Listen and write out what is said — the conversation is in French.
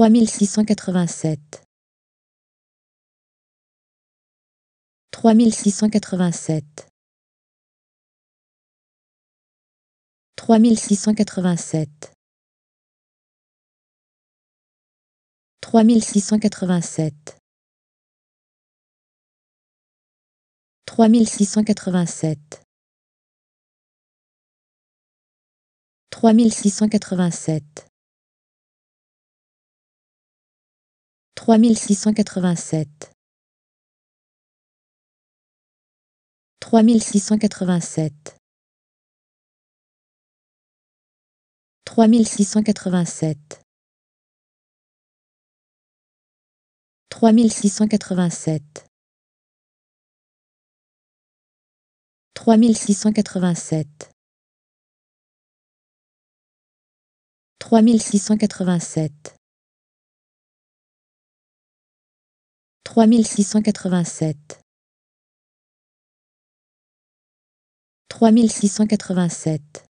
3687 3687 3687 3687 3687 3687 3687 3687 3687 3687 3687 3687 3687 3687